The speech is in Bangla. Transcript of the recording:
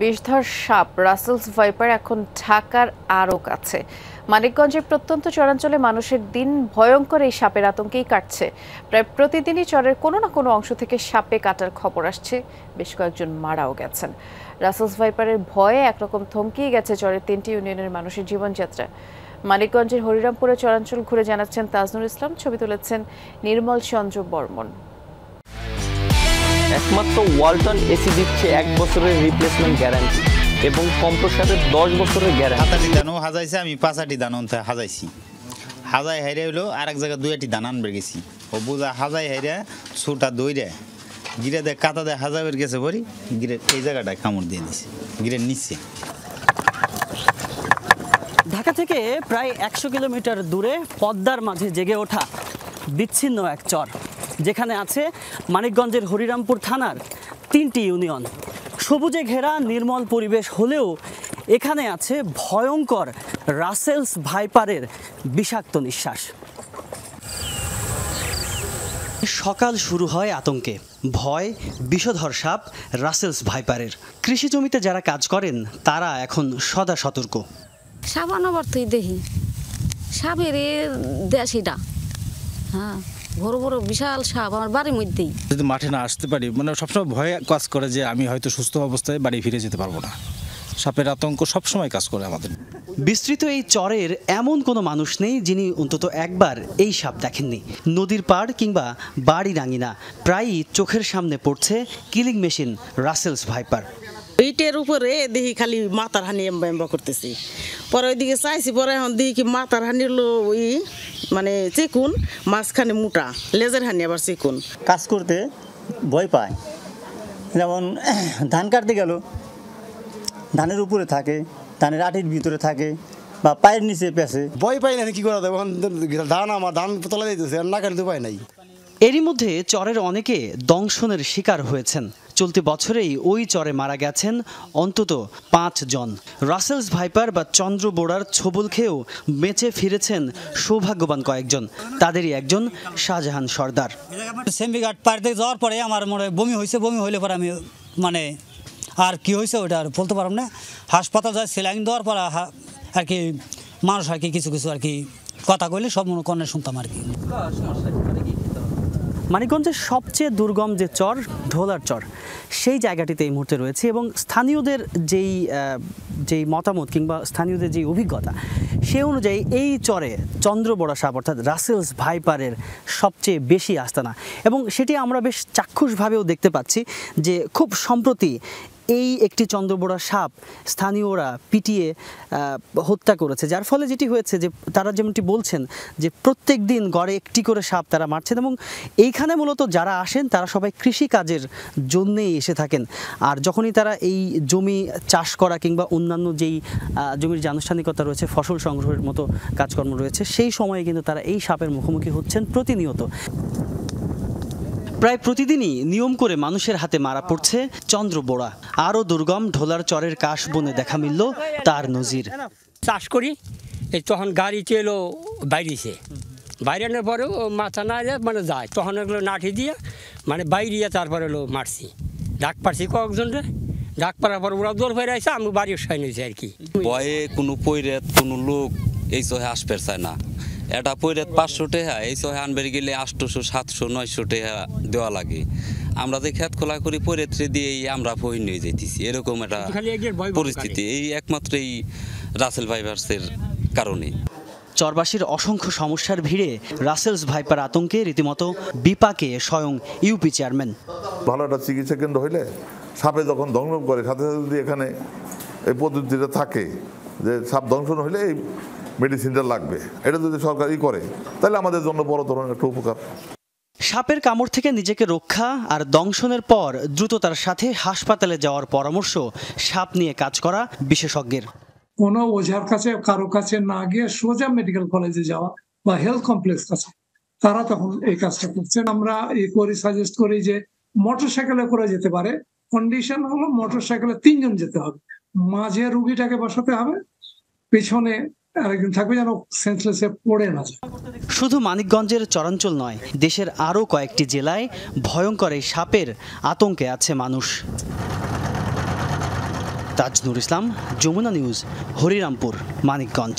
বিষধর সাপ রাসেলস ভাইপার এখন ঢাকার আরও কাছে মানিকগঞ্জের প্রত্যন্ত চরাঞ্চলে মানুষের দিন ভয়ঙ্কর এই সাপের আতঙ্কেই কাটছে প্রায় প্রতিদিনই চরের কোনো না কোনো অংশ থেকে সাপে কাটার খবর আসছে বেশ কয়েকজন মারাও গেছেন রাসেলস ভাইপারের ভয়ে একরকম থমকিয়ে গেছে চরের তিনটি ইউনিয়নের মানুষের জীবনযাত্রা মানিকগঞ্জের হরিরামপুরে চরাঞ্চল ঘুরে জানাচ্ছেন তাজনুর ইসলাম ছবি তুলেছেন নির্মল চন্দ্র বর্মন একমাত্র ওয়ালটন এসি দিচ্ছে এক বছরের রিপ্লেসমেন্ট গ্যারান্টি এবং কম্পোসারের দশ বছরের গ্যারান্টি দানো দানও হাজাইছে আমি পাঁচাটি দান হাজাইছি হাজাই হাইরে হইলো আর এক জায়গায় দুইটি দান আনবে গেছি ও বুঝা হাজাই হাইরে দই দইরে গিরে দেয় কাতা দেয় হাজা বের গেছে ভরি গিরে এই জায়গাটায় কামড় দিয়ে দিছে গিরে নিচে ঢাকা থেকে প্রায় একশো কিলোমিটার দূরে পদ্মার মাঝে জেগে ওঠা বিচ্ছিন্ন এক চর যেখানে আছে মানিকগঞ্জের হরিরামপুর থানার তিনটি ইউনিয়ন সবুজে ঘেরা নির্মল পরিবেশ হলেও এখানে আছে ভয়ঙ্কর রাসেলস ভাইপারের বিষাক্ত নিঃশ্বাস সকাল শুরু হয় আতঙ্কে ভয় বিষধর সাপ রাসেলস ভাইপারের কৃষি জমিতে যারা কাজ করেন তারা এখন সদা সতর্ক সাবানবর্তই দেহি সাপের দেশ এটা হ্যাঁ বড় বড় বিশাল সাপ আমার বাড়ির মধ্যেই যদি মাঠে না আসতে পারি মানে সবসময় ভয়ে কাজ করে যে আমি হয়তো সুস্থ অবস্থায় বাড়ি ফিরে যেতে পারবো না সাপের আতঙ্ক সবসময় কাজ করে আমাদের বিস্তৃত এই চরের এমন কোনো মানুষ নেই যিনি অন্তত একবার এই সাপ দেখেননি নদীর পাড় কিংবা বাড়ি রাঙিনা প্রায়ই চোখের সামনে পড়ছে কিলিং মেশিন রাসেলস ভাইপার ইটের উপরে দেখি খালি মাথার হানি এম্বা এম্বা করতেছি পরে ওইদিকে চাইছি পরে এখন দেখি মাথার হানির লো মানে চেকুন মাঝখানে মোটা লেজের হানি আবার চেকুন কাজ করতে ভয় পায় যেমন ধান কাটতে গেল ধানের উপরে থাকে ধানের আটির ভিতরে থাকে বা পায়ের নিচে পেছে ভয় পাই না কি করা দেবো ধান আমার ধান তলা দিতেছে না কাটতে পায় নাই এরই মধ্যে চরের অনেকে দংশনের শিকার হয়েছেন চলতি বছরেই ওই চরে মারা গেছেন অন্তত পাঁচ জন রাসেলস ভাইপার বা চন্দ্র বোড়ার ছবল খেয়েও বেঁচে ফিরেছেন সৌভাগ্যবান কয়েকজন তাদেরই একজন শাহজাহান সর্দার সেমবিঘাট পার যাওয়ার পরে আমার মনে বমি হয়েছে বমি হইলে পরে আমি মানে আর কি হয়েছে ওটা আর বলতে পারব না হাসপাতাল যায় সেলাইন দেওয়ার পর আর কি মানুষ আর কি কিছু কিছু আর কি কথা কইলে সব মনে কর্ণে শুনতাম আর কি মানিকগঞ্জের সবচেয়ে দুর্গম যে চর ধোলার চর সেই জায়গাটিতে এই মুহূর্তে রয়েছে এবং স্থানীয়দের যেই যেই মতামত কিংবা স্থানীয়দের যেই অভিজ্ঞতা সে অনুযায়ী এই চরে চন্দ্রবড়া সাপ অর্থাৎ রাসেলস ভাইপারের সবচেয়ে বেশি আস্তানা এবং সেটি আমরা বেশ চাক্ষুষভাবেও দেখতে পাচ্ছি যে খুব সম্প্রতি এই একটি চন্দ্রবোড়া সাপ স্থানীয়রা পিটিয়ে হত্যা করেছে যার ফলে যেটি হয়েছে যে তারা যেমনটি বলছেন যে প্রত্যেক দিন গড়ে একটি করে সাপ তারা মারছেন এবং এইখানে মূলত যারা আসেন তারা সবাই কৃষি কাজের জন্যেই এসে থাকেন আর যখনই তারা এই জমি চাষ করা কিংবা অন্যান্য যেই জমির যে আনুষ্ঠানিকতা রয়েছে ফসল সংগ্রহের মতো কাজকর্ম রয়েছে সেই সময়ে কিন্তু তারা এই সাপের মুখোমুখি হচ্ছেন প্রতিনিয়ত প্রায় প্রতিদিনই নিয়ম করে মানুষের হাতে মারা পড়ছে চন্দ্র বোড়া আরও দুর্গম ঢোলার চরের কাশ বনে দেখা মিলল তার নজির চাষ করি তখন গাড়ি এলো বাইরেছে বাইরে আনার পরেও মাথা না যায় মানে যায় তখন এগুলো নাঠি দিয়ে মানে বাইরিয়ে তারপরে এলো মারছি ডাক পারছি কয়েকজন রে ডাক পাড়ার পর ওরা দৌড় ফেরে আমি বাড়ির সাইনেছি আর কি ভয়ে কোনো পৈরে কোনো লোক এই চহে আসপের চায় না এটা পৈরাত পাঁচশো টেহা এই সহে আনবের গেলে আটশোশো সাতশো নয়শো টেহা দেওয়া লাগে আমরা যে খেত খোলা করি পৈরাত্রে দিয়েই আমরা বই নিয়ে যেতেছি এরকম একটা পরিস্থিতি এই একমাত্র এই রাসেল ভাইভার্সের কারণে চরবাসীর অসংখ্য সমস্যার ভিড়ে রাসেলস ভাইপার আতঙ্কে রীতিমতো বিপাকে স্বয়ং ইউপি চেয়ারম্যান ভালো একটা চিকিৎসা কেন্দ্র হইলে সাপে যখন দংশন করে সাথে সাথে যদি এখানে এই পদ্ধতিটা থাকে যে সাপ দংশন হইলে এই মেডিসিনটা লাগবে এটা যদি সরকারই করে তাহলে আমাদের জন্য বড় ধরনের একটা উপকার সাপের কামড় থেকে নিজেকে রক্ষা আর দংশনের পর দ্রুততার সাথে হাসপাতালে যাওয়ার পরামর্শ সাপ নিয়ে কাজ করা বিশেষজ্ঞের কোনো ওঝার কাছে কারো কাছে না গিয়ে সোজা মেডিকেল কলেজে যাওয়া বা হেলথ কমপ্লেক্স কাছে তারা তখন এই কাজটা করছেন আমরা এই করি সাজেস্ট করি যে মোটর সাইকেলে করে যেতে পারে কন্ডিশন হলো মোটর সাইকেলে তিনজন যেতে হবে মাঝে রুগীটাকে বসাতে হবে পেছনে শুধু মানিকগঞ্জের চরাঞ্চল নয় দেশের আরও কয়েকটি জেলায় ভয়ঙ্কর এই সাপের আতঙ্কে আছে মানুষ তাজনুর ইসলাম যমুনা নিউজ হরিরামপুর মানিকগঞ্জ